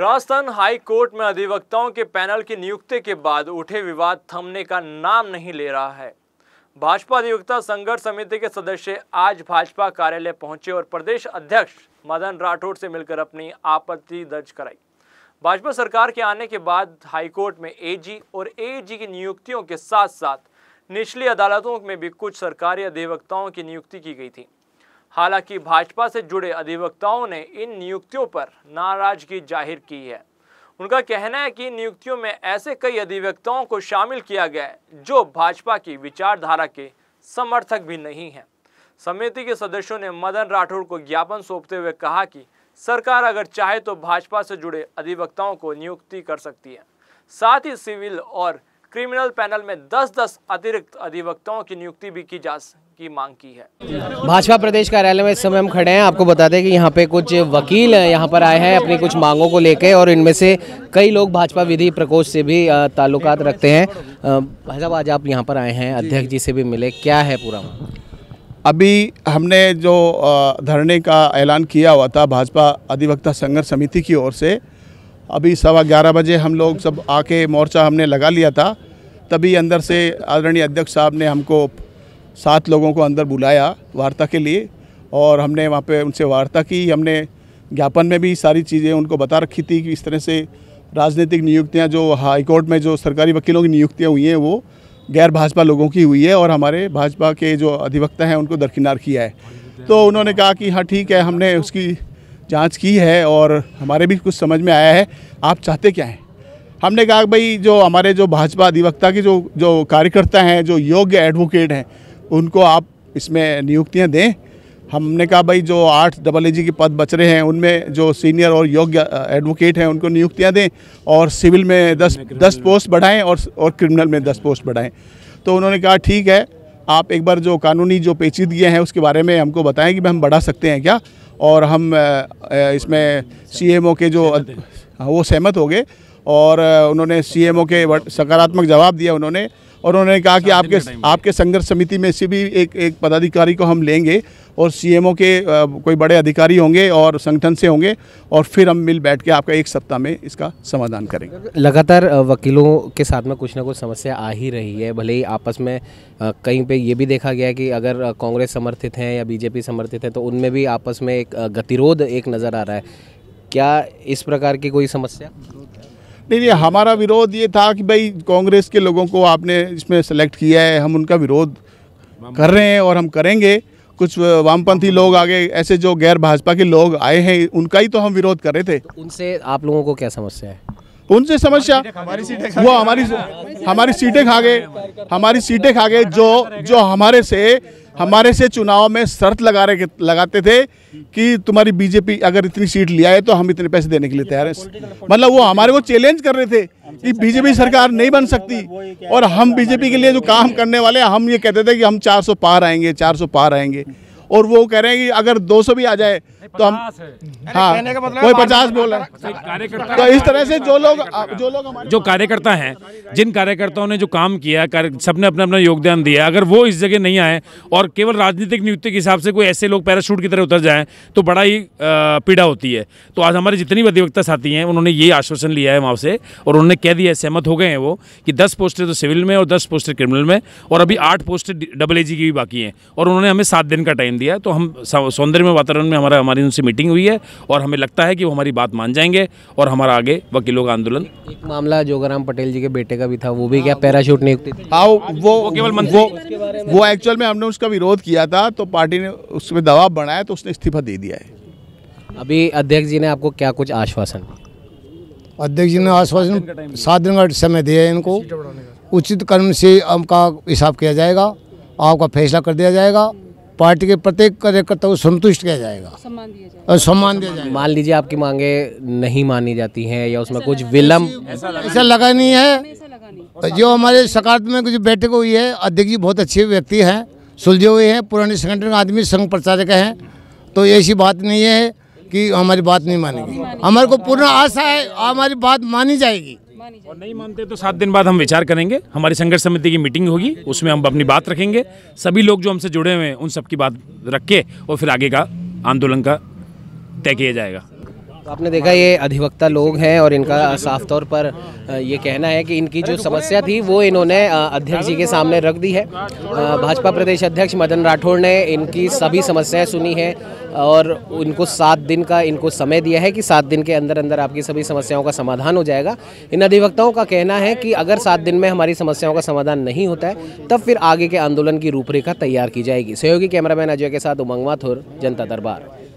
Rajasthan high court में अधिवक्ताओं के पैनल की नियुक्ति के बाद उठे विवाद थमने का नाम नहीं ले रहा है भाजपा अधिवक्ता संघर्ष समिति के सदस्य आज भाजपा कार्यालय पहुंचे और प्रदेश अध्यक्ष मदन राठौड़ से मिलकर अपनी आपत्ति दर्ज कराई भाजपा सरकार के आने के बाद हाईकोर्ट में एजी और एजी की नियुक्तियों के साथ साथ निचली अदालतों में भी कुछ सरकारी अधिवक्ताओं की नियुक्ति की गई थी हालांकि भाजपा से जुड़े अधिवक्ताओं ने इन नियुक्तियों पर नाराजगी जाहिर की है उनका कहना है कि नियुक्तियों में ऐसे कई अधिवक्ताओं को शामिल किया गया जो भाजपा की विचारधारा के समर्थक भी नहीं हैं समिति के सदस्यों ने मदन राठौड़ को ज्ञापन सौंपते हुए कहा कि सरकार अगर चाहे तो भाजपा से जुड़े अधिवक्ताओं को नियुक्ति कर सकती है साथ ही सिविल और क्रिमिनल पैनल में 10-10 अतिरिक्त अधिवक्ताओं की नियुक्ति भी की जा की मांग की है भाजपा प्रदेश कार्यालय में इस समय हम खड़े हैं आपको बता दें कि यहाँ पे कुछ वकील यहाँ पर आए हैं अपनी कुछ मांगों को लेकर और इनमें से कई लोग भाजपा विधि प्रकोष्ठ से भी ताल्लुकात रखते हैं भाई साहब आज आप यहाँ पर आए हैं अध्यक्ष जी से भी मिले क्या है पूरा अभी हमने जो धरने का ऐलान किया हुआ था भाजपा अधिवक्ता संघर्ष समिति की ओर से अभी सवा ग्यारह बजे हम लोग सब आके मोर्चा हमने लगा लिया था तभी अंदर से आदरणीय अध्यक्ष साहब ने हमको सात लोगों को अंदर बुलाया वार्ता के लिए और हमने वहाँ पे उनसे वार्ता की हमने ज्ञापन में भी सारी चीज़ें उनको बता रखी थी कि इस तरह से राजनीतिक नियुक्तियाँ जो हाईकोर्ट में जो सरकारी वकीलों की नियुक्तियाँ हुई हैं वो गैर भाजपा लोगों की हुई है और हमारे भाजपा के जो अधिवक्ता हैं उनको दरकिनार किया है तो उन्होंने कहा कि हाँ ठीक है हमने उसकी जांच की है और हमारे भी कुछ समझ में आया है आप चाहते क्या हैं हमने कहा भाई जो हमारे जो भाजपा अधिवक्ता के जो जो कार्यकर्ता हैं जो योग्य एडवोकेट हैं उनको आप इसमें नियुक्तियाँ दें हमने कहा भाई जो आठ डबल ए जी के पद बच रहे हैं उनमें जो सीनियर और योग्य एडवोकेट हैं उनको नियुक्तियां दें और सिविल में दस दस पोस्ट बढ़ाएं और और क्रिमिनल में दस पोस्ट बढ़ाएं तो उन्होंने कहा ठीक है आप एक बार जो कानूनी जो पेचीदगियाँ हैं उसके बारे में हमको बताएं कि हम बढ़ा सकते हैं क्या और हम इसमें सी के जो हाँ, वो सहमत हो गए और उन्होंने सी के सकारात्मक जवाब दिया उन्होंने और उन्होंने कहा कि आपके आपके संघर्ष समिति में से भी एक एक पदाधिकारी को हम लेंगे और सीएमओ के कोई बड़े अधिकारी होंगे और संगठन से होंगे और फिर हम मिल बैठ के आपका एक सप्ताह में इसका समाधान करेंगे लगातार वकीलों के साथ में कुछ ना कुछ समस्या आ ही रही है भले ही आपस में कहीं पे ये भी देखा गया कि अगर कांग्रेस समर्थित हैं या बीजेपी समर्थित हैं तो उनमें भी आपस में एक गतिरोध एक नज़र आ रहा है क्या इस प्रकार की कोई समस्या नहीं नहीं हमारा विरोध ये था कि भाई कांग्रेस के लोगों को आपने इसमें सेलेक्ट किया है हम उनका विरोध कर रहे हैं और हम करेंगे कुछ वामपंथी लोग आगे ऐसे जो गैर भाजपा के लोग आए हैं उनका ही तो हम विरोध कर रहे थे तो उनसे आप लोगों को क्या समस्या है उनसे समस्या वो हमारी हमारी सीटें खा गए हमारी सीटें खा गए जो जो हमारे से हमारे से चुनाव में शर्त लगा रहे लगाते थे कि तुम्हारी बीजेपी अगर इतनी सीट लिया है तो हम इतने पैसे देने के लिए तैयार हैं मतलब वो हमारे को चैलेंज कर रहे थे कि बीजेपी सरकार नहीं बन सकती और हम बीजेपी के लिए जो काम करने वाले हम ये कहते थे कि हम 400 पार आएंगे 400 पार आएंगे और वो कह रहे हैं कि अगर 200 भी आ जाए तो हम हाँ कोई मतलब पचास बोल रहा तो इस तरह से जो लोग जो लोग जो कार्यकर्ता हैं जिन कार्यकर्ताओं ने जो काम किया सबने अपना अपना योगदान दिया अगर वो इस जगह नहीं आए और केवल राजनीतिक नियुक्ति के हिसाब से कोई ऐसे लोग पैराशूट की तरह उतर जाएं तो बड़ा ही पीड़ा होती है तो आज हमारे जितनी भी अधिवक्ता साथी हैं उन्होंने ये आश्वासन लिया है वहाँ से और उन्होंने कह दिया है सहमत हो गए हैं वो कि दस पोस्टें तो सिविल में और दस पोस्टर क्रिमिनल में और अभी आठ पोस्ट डबल ए की भी बाकी हैं और उन्होंने हमें सात दिन का टाइम दिया तो हम सौंदर्य में वातावरण में हमारा हमारे हमारी उनसे मीटिंग हुई है और हमें लगता है कि वो हमारी बात मान जाएंगे और हमारा आगे वकीलों का आंदोलन एक मामला जोगाराम पटेल जी के बेटे का भी था वो भी क्या पैराशूट नियुक्ति हाँ वो केवल हाँ, वो वो एक्चुअल में हमने उसका विरोध किया था तो पार्टी ने उसमें दबाव बनाया तो उसने इस्तीफा दे दिया है अभी अध्यक्ष जी ने आपको क्या कुछ आश्वासन अध्यक्ष जी ने आश्वासन सात दिन का समय दिया है इनको उचित कर्म से आपका हिसाब किया जाएगा आपका फैसला कर दिया जाएगा पार्टी के प्रत्येक कार्यकर्ता को संतुष्ट किया जाएगा सम्मान दिया जाएगा और सम्मान दिया जाएगा मान लीजिए आपकी मांगे नहीं मानी जाती हैं या उसमें कुछ विलम्ब ऐसा लगा नहीं है जो हमारे सकारात्मक कुछ बैठक हुई है अध्यक्ष जी बहुत अच्छे व्यक्ति हैं सुलझे हुए हैं पुराने संगठन आदमी संघ प्रचारक हैं तो ऐसी बात नहीं है कि हमारी बात नहीं मानेगी हमारे को पूर्ण आशा है हमारी बात मानी जाएगी और नहीं मानते तो सात दिन बाद हम विचार करेंगे हमारी संघर्ष समिति की मीटिंग होगी उसमें हम अपनी बात रखेंगे सभी लोग जो हमसे जुड़े हुए हैं उन सबकी बात रख के और फिर आगे का आंदोलन का तय किया जाएगा तो आपने देखा ये अधिवक्ता लोग हैं और इनका साफ तौर पर ये कहना है कि इनकी जो समस्या थी वो इन्होंने अध्यक्ष जी के सामने रख दी है भाजपा प्रदेश अध्यक्ष मदन राठौड़ ने इनकी सभी समस्याएं सुनी हैं और इनको सात दिन का इनको समय दिया है कि सात दिन के अंदर अंदर आपकी सभी समस्याओं का समाधान हो जाएगा इन अधिवक्ताओं का कहना है कि अगर सात दिन में हमारी समस्याओं का समाधान नहीं होता है तब फिर आगे के आंदोलन की रूपरेखा तैयार की जाएगी सहयोगी कैमरामैन अजय के साथ उमंग माथुर जनता दरबार